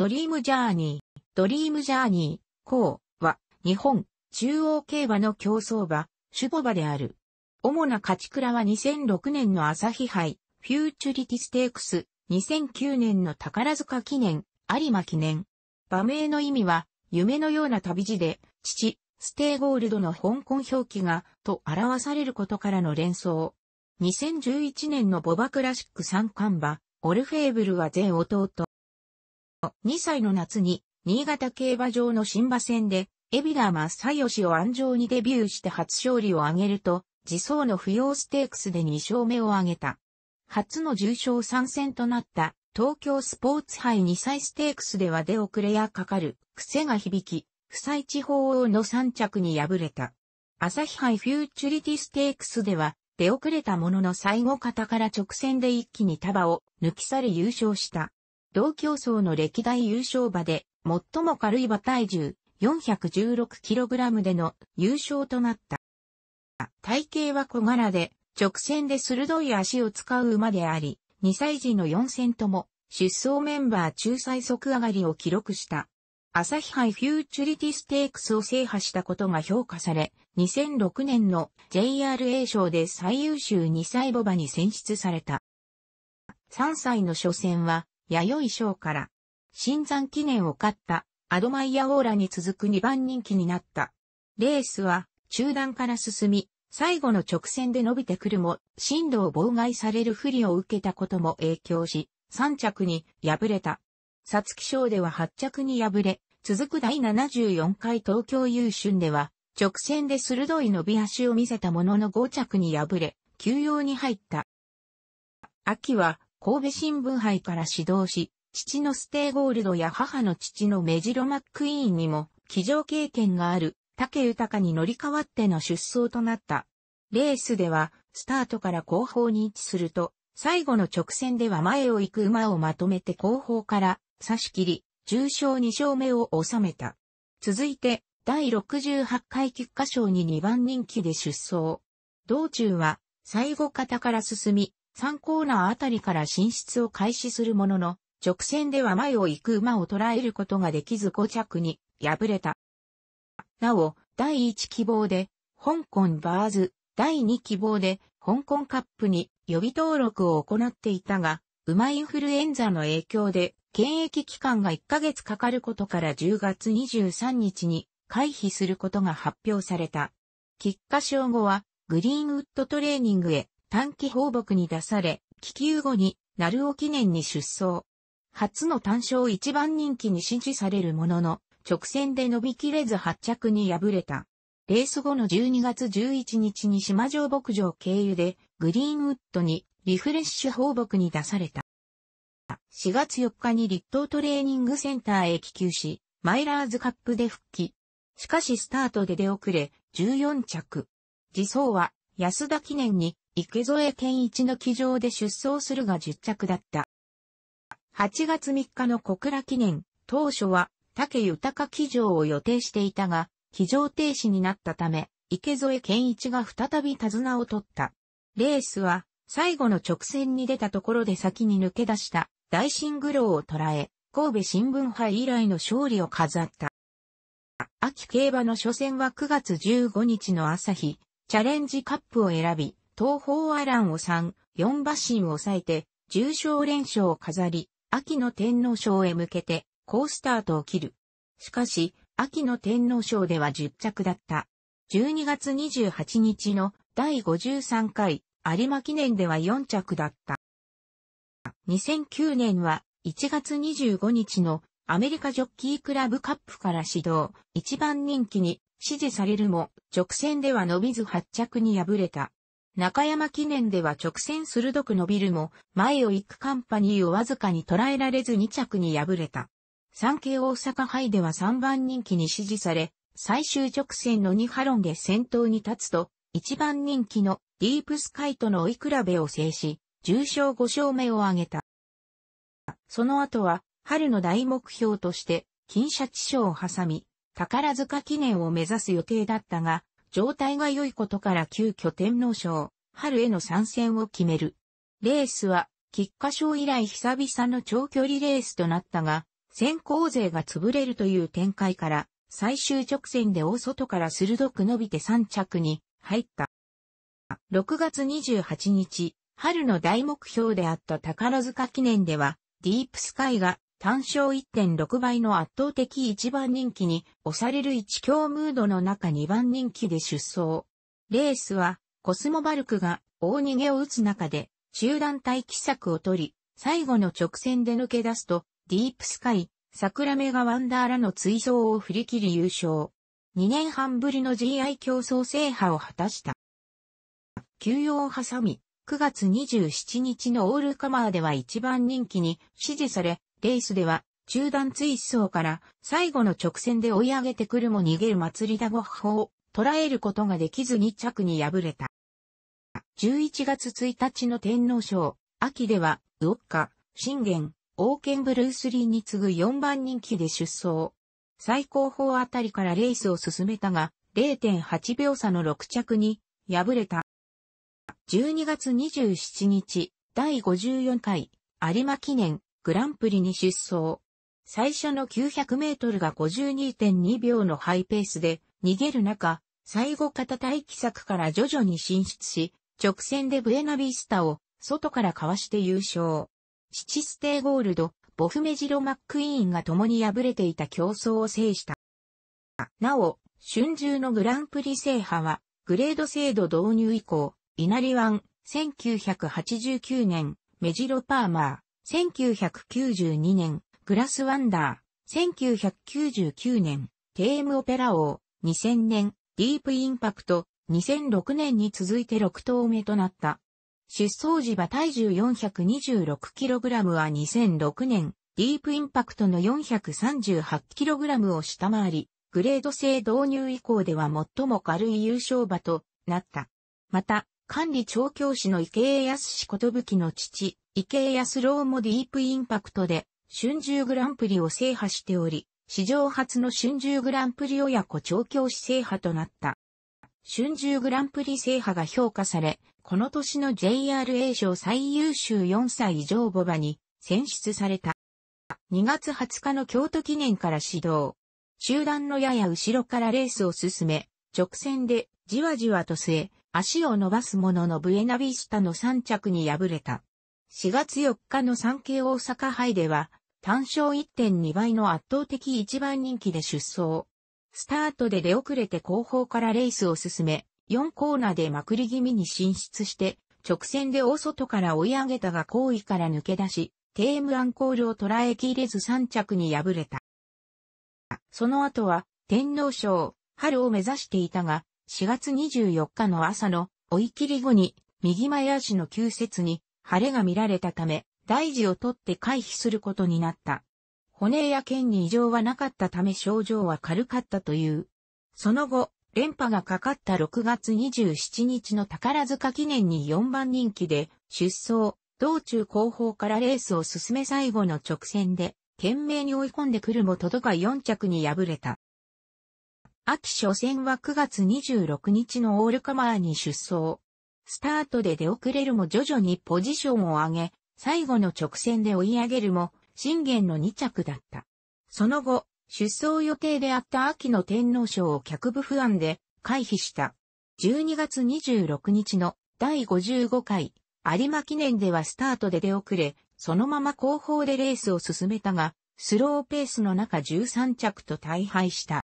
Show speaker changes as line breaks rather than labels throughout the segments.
ドリームジャーニー、ドリームジャーニー、こうは、日本、中央競馬の競争馬、ュ護馬である。主な勝ち倉は2006年の朝日杯、フューチュリティステークス、2009年の宝塚記念、有馬記念。馬名の意味は、夢のような旅路で、父、ステーゴールドの香港表記が、と表されることからの連想。2011年のボバクラシック三冠馬、オルフェーブルは全弟。2歳の夏に、新潟競馬場の新馬戦で、海老名正義を安城にデビューして初勝利を挙げると、自走の不要ステークスで2勝目を挙げた。初の重賞参戦となった東京スポーツ杯2歳ステークスでは出遅れやかかる癖が響き、不採地方王の3着に敗れた。朝日杯フューチュリティステークスでは出遅れたものの最後方から直線で一気に束を抜き去り優勝した。同競争の歴代優勝馬で、最も軽い馬体重 416kg での優勝となった。体型は小柄で、直線で鋭い足を使う馬であり、2歳児の4戦とも、出走メンバー中最速上がりを記録した。朝日杯フューチュリティステークスを制覇したことが評価され、2006年の JRA 賞で最優秀2歳ボバに選出された。3歳の初戦は、弥生賞から、新山記念を勝った、アドマイヤオーラに続く2番人気になった。レースは、中段から進み、最後の直線で伸びてくるも、進路を妨害される不利を受けたことも影響し、3着に敗れた。皐月賞では8着に敗れ、続く第74回東京優春では、直線で鋭い伸び足を見せたものの5着に敗れ、休養に入った。秋は、神戸新聞杯から指導し、父のステイゴールドや母の父のメジロマックイーンにも、騎乗経験がある、竹豊に乗り換わっての出走となった。レースでは、スタートから後方に位置すると、最後の直線では前を行く馬をまとめて後方から差し切り、重賞2勝目を収めた。続いて、第68回菊花賞に2番人気で出走。道中は、最後方から進み、3コーナーあたりから進出を開始するものの、直線では前を行く馬を捉えることができず5着に敗れた。なお、第1希望で、香港バーズ、第2希望で、香港カップに予備登録を行っていたが、馬インフルエンザの影響で、検疫期間が1ヶ月かかることから10月23日に回避することが発表された。菊花賞後は、グリーンウッドトレーニングへ短期放牧に出され、気球後に、ナルオ記念に出走。初の単勝一番人気に支持されるものの、直線で伸びきれず発着に敗れた。レース後の12月11日に島上牧場経由で、グリーンウッドにリフレッシュ放牧に出された。4月4日に立東トレーニングセンターへ帰球し、マイラーズカップで復帰。しかしスタートで出遅れ、14着。自走は安田記念に池添健一の騎乗で出走するが10着だった。8月3日の小倉記念、当初は竹豊騎乗を予定していたが、騎乗停止になったため、池添健一が再び手綱を取った。レースは、最後の直線に出たところで先に抜け出した、大シングローを捉え、神戸新聞杯以来の勝利を飾った。秋競馬の初戦は9月15日の朝日、チャレンジカップを選び、東方アランを3、4馬身を抑えて、重賞連勝を飾り、秋の天皇賞へ向けて、好スタートを切る。しかし、秋の天皇賞では10着だった。12月28日の第53回有馬記念では4着だった。2009年は1月25日のアメリカジョッキークラブカップから始動、一番人気に支持されるも、直線では伸びず8着に敗れた。中山記念では直線鋭く伸びるも、前を行くカンパニーをわずかに捉えられず2着に敗れた。産経大阪杯では3番人気に支持され、最終直線の2ハロンで先頭に立つと、1番人気のディープスカイとの追い比べを制し、重賞5勝目を挙げた。その後は、春の大目標として、金シャチ賞を挟み、宝塚記念を目指す予定だったが、状態が良いことから急遽天皇賞、春への参戦を決める。レースは、菊花賞以来久々の長距離レースとなったが、先行勢が潰れるという展開から、最終直線で大外から鋭く伸びて3着に入った。6月28日、春の大目標であった宝塚記念では、ディープスカイが単勝1.6倍の圧倒的1番人気に押される一強ムードの中2番人気で出走。レースはコスモバルクが大逃げを打つ中で中団待機策を取り、最後の直線で抜け出すとディープスカイ、桜目がワンダーらの追走を振り切り優勝。2年半ぶりの GI 競争制覇を果たした。休養を挟み、9月27日のオールカマーでは1番人気に支持され、レースでは、中段追走から最後の直線で追い上げてくるも逃げる祭りだご法を捉えることができず2着に敗れた。11月1日の天皇賞、秋では、ウォッカ、信玄、王権ブルースリーに次ぐ4番人気で出走。最高峰あたりからレースを進めたが、0.8秒差の6着に敗れた。12月27日、第54回有馬記念グランプリに出走。最初の900メートルが52.2秒のハイペースで逃げる中、最後型待機策から徐々に進出し、直線でブエナビスタを外からかわして優勝。七ステーゴールド、ボフメジロ・マックイーンが共に敗れていた競争を制した。なお、春秋のグランプリ制覇は、グレード制度導入以降、稲荷湾、1989年、メジロ・パーマー、1992年、グラスワンダー、1999年、テームオペラ王、2000年、ディープインパクト、2006年に続いて6頭目となった。出走時は体重 426kg は2006年、ディープインパクトの 438kg を下回り、グレード制導入以降では最も軽い優勝馬となった。また、管理調教師の池江康史ことぶきの父、池江やスローもディープインパクトで、春秋グランプリを制覇しており、史上初の春秋グランプリ親子調教師制覇となった。春秋グランプリ制覇が評価され、この年の JRA 賞最優秀4歳以上母馬に選出された。2月20日の京都記念から始動。集団のやや後ろからレースを進め、直線でじわじわと据え、足を伸ばすもののブエナビスタの3着に敗れた。4月4日の産経大阪杯では、単勝1.2倍の圧倒的一番人気で出走。スタートで出遅れて後方からレースを進め、4コーナーでまくり気味に進出して、直線で大外から追い上げたが後位から抜け出し、テームアンコールを捉えきれず3着に敗れた。その後は、天皇賞、春を目指していたが、4月24日の朝の追い切り後に、右前足の急接に、晴れが見られたため、大事を取って回避することになった。骨や腱に異常はなかったため症状は軽かったという。その後、連覇がかかった6月27日の宝塚記念に4番人気で出走、道中後方からレースを進め最後の直線で、懸命に追い込んでくるも届か4着に敗れた。秋初戦は9月26日のオールカマーに出走。スタートで出遅れるも徐々にポジションを上げ、最後の直線で追い上げるも、信玄の2着だった。その後、出走予定であった秋の天皇賞を脚部不安で回避した。12月26日の第55回有馬記念ではスタートで出遅れ、そのまま後方でレースを進めたが、スローペースの中13着と大敗した。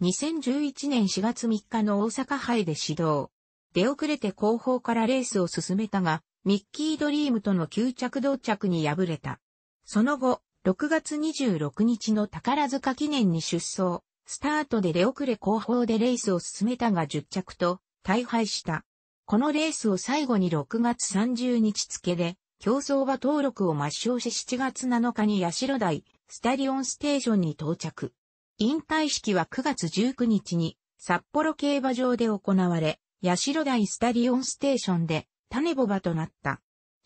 2011年4月3日の大阪杯で指導。出遅れて後方からレースを進めたが、ミッキードリームとの9着同着に敗れた。その後、6月26日の宝塚記念に出走、スタートで出遅れ後方でレースを進めたが10着と、大敗した。このレースを最後に6月30日付で、競争馬登録を抹消し7月7日に八代スタリオンステーションに到着。引退式は9月19日に札幌競馬場で行われ、代台スタリオンステーションで種ボバとなった。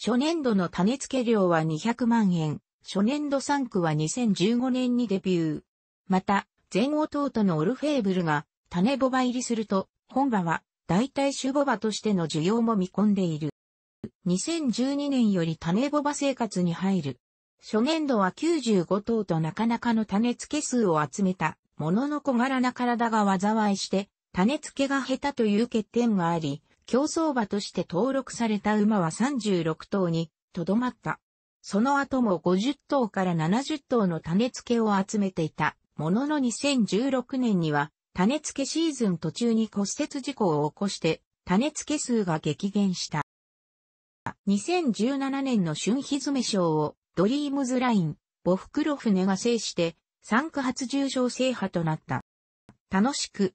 初年度の種付け料は200万円、初年度3区は2015年にデビュー。また、前弟のオルフェーブルが種ボバ入りすると、本場は代替種ボバとしての需要も見込んでいる。2012年より種ボバ生活に入る。初年度は95頭となかなかの種付け数を集めた、ものの小柄な体が災いして、種付けが下手という欠点があり、競走馬として登録された馬は36頭にとどまった。その後も50頭から70頭の種付けを集めていた。ものの2016年には、種付けシーズン途中に骨折事故を起こして、種付け数が激減した。2017年の春日詰賞をドリームズライン、ボフクロフネが制して、3区初重賞制覇となった。楽しく、